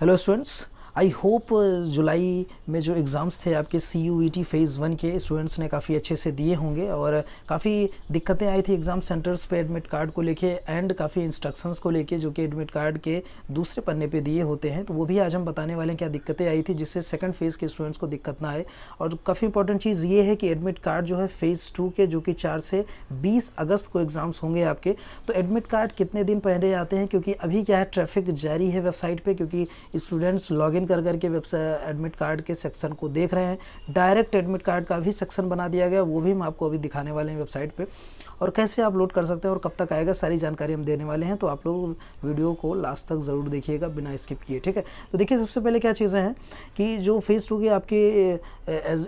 hello students I hope uh, जुलाई में जो एग्ज़ाम्स थे आपके C U E T phase one के स्टूडेंट्स ने काफ़ी अच्छे से दिए होंगे और काफ़ी दिक्कतें आई थी एग्ज़ाम सेंटर्स पे एडमिट कार्ड को लेके एंड काफ़ी इंस्ट्रक्शंस को लेके जो कि एडमिट कार्ड के दूसरे पन्ने पे दिए होते हैं तो वो भी आज हम बताने वाले हैं क्या दिक्कतें आई थी जिससे सेकेंड फेज़ के स्टूडेंट्स को दिक्कत ना आए और काफ़ी इंपॉर्टेंट चीज़ ये है कि एडमिट कार्ड जो है फ़ेज़ टू के जो कि चार से बीस अगस्त को एग्ज़ाम्स होंगे आपके तो एडमिट कार्ड कितने दिन पहले आते हैं क्योंकि अभी क्या है ट्रैफिक जारी है वेबसाइट पर क्योंकि स्टूडेंट्स लॉग कर करके वेबसाइट एडमिट कार्ड के सेक्शन को देख रहे हैं डायरेक्ट एडमिट कार्ड का भी सेक्शन बना दिया गया वो भी हम आपको अभी दिखाने वाले हैं वेबसाइट पर और कैसे आप लोड कर सकते हैं और कब तक आएगा सारी जानकारी हम देने वाले हैं तो आप लोग वीडियो को लास्ट तक ज़रूर देखिएगा बिना स्किप किए ठीक है तो देखिए सबसे पहले क्या चीज़ें हैं कि जो फेस टू के आपके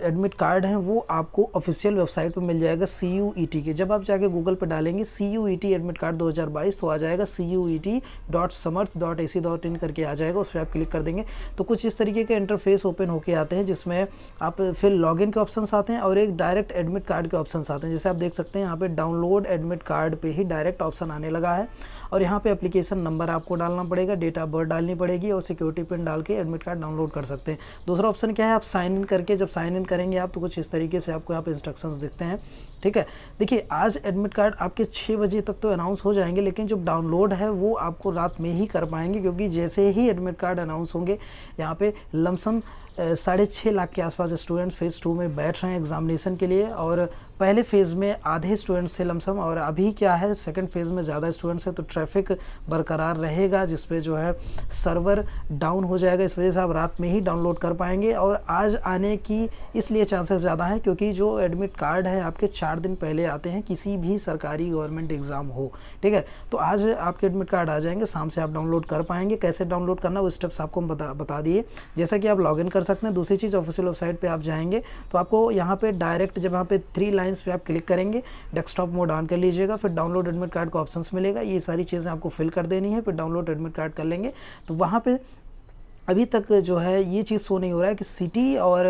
एडमिट कार्ड हैं वो आपको ऑफिशियल वेबसाइट पर मिल जाएगा सी यू ई टी के जब आप जाके गूगल पर डालेंगे C U E T admit card दो हज़ार बाईस तो आ जाएगा C U E T dot Samarth dot A C dot in करके आ जाएगा उस पर आप क्लिक कर देंगे तो तो कुछ इस तरीके के इंटरफेस ओपन होके आते हैं जिसमें आप फिर लॉगिन के ऑप्शन आते हैं और एक डायरेक्ट एडमिट कार्ड के ऑप्शन आते हैं जैसे आप देख सकते हैं यहाँ पे डाउनलोड एडमिट कार्ड पे ही डायरेक्ट ऑप्शन आने लगा है और यहाँ पे एप्लीकेशन नंबर आपको डालना पड़ेगा डेट ऑफ बर्थ डालनी पड़ेगी और सिक्योरिटी पिन डाल के एडमिट कार्ड डाउनलोड कर सकते हैं दूसरा ऑप्शन क्या है आप साइन इन करके जब साइन इन करेंगे आप तो कुछ इस तरीके से आपको यहाँ पे इंस्ट्रक्शंस दिखते हैं ठीक है देखिए आज एडमिट कार्ड आपके छः बजे तक तो अनाउंस हो जाएंगे लेकिन जो डाउनलोड है वो आपको रात में ही कर पाएंगे क्योंकि जैसे ही एडमिट कार्ड अनाउंस होंगे यहाँ पे लमसम साढ़े छः लाख के आसपास स्टूडेंट्स फ़ेज़ टू में बैठ रहे हैं एग्ज़ामिनेशन के लिए और पहले फ़ेज़ में आधे स्टूडेंट्स थे लमसम और अभी क्या है सेकंड फेज़ में ज़्यादा स्टूडेंट्स हैं तो ट्रैफिक बरकरार रहेगा जिस पे जो है सर्वर डाउन हो जाएगा इस वजह से आप रात में ही डाउनलोड कर पाएंगे और आज आने की इसलिए चांसेस ज़्यादा हैं क्योंकि जो एडमिट कार्ड है आपके चार दिन पहले आते हैं किसी भी सरकारी गवर्नमेंट एग्ज़ाम हो ठीक है तो आज आपके एडमिट कार्ड आ जाएंगे शाम से आप डाउनलोड कर पाएंगे कैसे डाउनलोड करना वो स्टेप्स आपको हम बता बता दिए जैसा कि आप लॉग कर कर सकते हैं दूसरी चीज़ ऑफिशियल वेबसाइट पे आप जाएंगे तो आपको यहाँ पे डायरेक्ट जब यहाँ पे थ्री लाइंस पे आप क्लिक करेंगे डेस्कटॉप मोड ऑन कर लीजिएगा फिर डाउनलोड एडमिट कार्ड का ऑप्शन मिलेगा ये सारी चीज़ें आपको फिल कर देनी है फिर डाउनलोड एडमिट कार्ड कर लेंगे तो वहाँ पर अभी तक जो है ये चीज़ शो नहीं हो रहा है कि सिटी और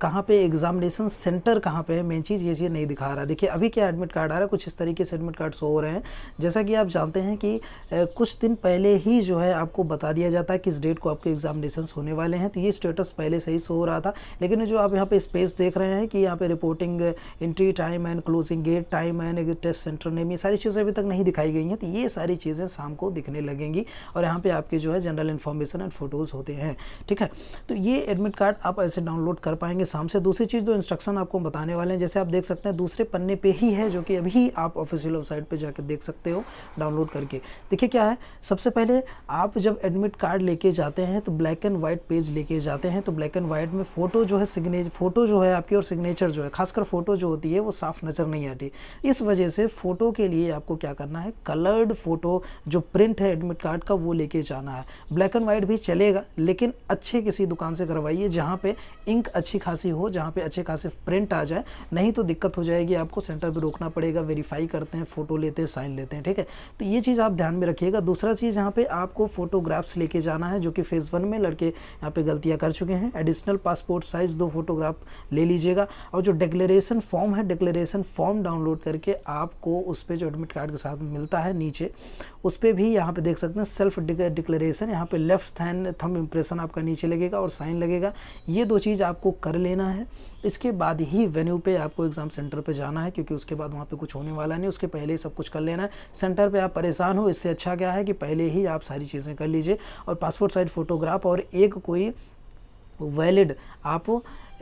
कहाँ पे एग्जामिनेशन सेंटर कहाँ पे है मेन चीज़ ये चीज़ नहीं दिखा रहा देखिए अभी क्या एडमिट कार्ड आ रहा है कुछ इस तरीके से एडमिट कार्ड शो हो रहे हैं जैसा कि आप जानते हैं कि कुछ दिन पहले ही जो है आपको बता दिया जाता है किस डेट को आपके एग्जामिनेशन होने वाले हैं तो ये स्टेटस पहले से ही शो हो रहा था लेकिन जो आप यहाँ पर स्पेस देख रहे हैं कि यहाँ पर reporting entry time and closing gate time and test centre name ये सारी चीज़ें अभी तक नहीं दिखाई गई हैं तो ये सारी चीज़ें शाम को दिखने लगेंगी और यहाँ पर आपके जो है जनरल इन्फॉर्मेशन एंड फोटोज़ होते हैं ठीक है तो ये एडमिट कार्ड आप ऐसे डाउनलोड कर पाएंगे शाम से दूसरी चीज़ जो इंस्ट्रक्शन आपको बताने वाले हैं जैसे आप देख सकते हैं दूसरे पन्ने पर ही है जो कि अभी आप ऑफिशियल वेबसाइट पर जाकर देख सकते हो डाउनलोड करके देखिए क्या है सबसे पहले आप जब एडमिट कार्ड लेके जाते हैं तो ब्लैक एंड वाइट पेज लेके जाते हैं तो ब्लैक एंड वाइट में फ़ोटो जो है सिग्नेच फ़ोटो जो है आपकी और सिग्नेचर जो है खासकर फ़ोटो जो होती है वो साफ़ नज़र नहीं आती इस वजह से फ़ोटो के लिए आपको क्या करना है कलर्ड फ़ोटो जो प्रिंट है एडमिट कार्ड का वो लेके जाना है ब्लैक एंड वाइट भी चलेगा लेकिन अच्छे किसी दुकान से करवाइए जहाँ पे इंक अच्छी खासी हो जहाँ पे अच्छे खासे प्रिंट आ जाए नहीं तो दिक्कत हो जाएगी आपको सेंटर पर रोकना पड़ेगा वेरीफाई करते हैं फ़ोटो लेते हैं साइन लेते हैं ठीक है तो ये चीज़ आप ध्यान में रखिएगा दूसरा चीज़ यहाँ पर आपको फोटोग्राफ्स लेके जाना है जो कि फेज़ वन में लड़के यहाँ पर गलतियाँ कर चुके हैं एडिशनल पासपोर्ट साइज़ दो फोटोग्राफ ले लीजिएगा और जो डिक्लेरेशन फॉर्म है डिक्लेरेशन फॉर्म डाउनलोड करके आपको उस पर जो एडमिट कार्ड के साथ मिलता है नीचे उस पर भी यहाँ पर देख सकते हैं सेल्फ डिक्लेरेशन यहाँ पर लेफ्ट हैंड थम इम्प्रेशन आपका नीचे लगेगा और साइन लगेगा ये दो चीज़ आपको कर लेना है इसके बाद ही वेन्यू पे आपको एग्ज़ाम सेंटर पे जाना है क्योंकि उसके बाद वहाँ पे कुछ होने वाला नहीं उसके पहले सब कुछ कर लेना है सेंटर पे आप परेशान हो इससे अच्छा क्या है कि पहले ही आप सारी चीज़ें कर लीजिए और पासपोर्ट साइज़ फ़ोटोग्राफ और एक कोई वैलिड आप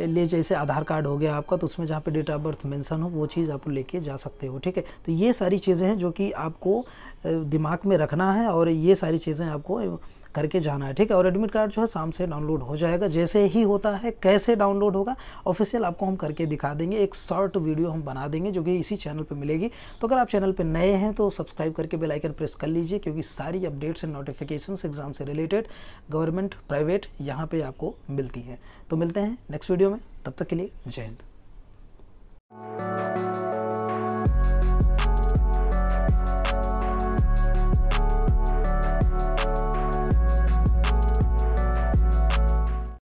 ले जैसे आधार कार्ड हो गया आपका तो उसमें जहाँ पे डेट ऑफ बर्थ मेंशन हो वो चीज़ आप लेके जा सकते हो ठीक है तो ये सारी चीज़ें हैं जो कि आपको दिमाग में रखना है और ये सारी चीज़ें आपको करके जाना है ठीक है और एडमिट कार्ड जो है शाम से डाउनलोड हो जाएगा जैसे ही होता है कैसे डाउनलोड होगा ऑफिशियल आपको हम करके दिखा देंगे एक शॉर्ट वीडियो हम बना देंगे जो कि इसी चैनल पर मिलेगी तो अगर आप चैनल पर नए हैं तो सब्सक्राइब करके बेलाइकन प्रेस कर लीजिए क्योंकि सारी अपडेट्स एंड नोटिफिकेशन एग्जाम से रिलेटेड गवर्नमेंट प्राइवेट यहाँ पर आपको मिलती है तो मिलते हैं नेक्स्ट वीडियो में तब तक के लिए जय हिंद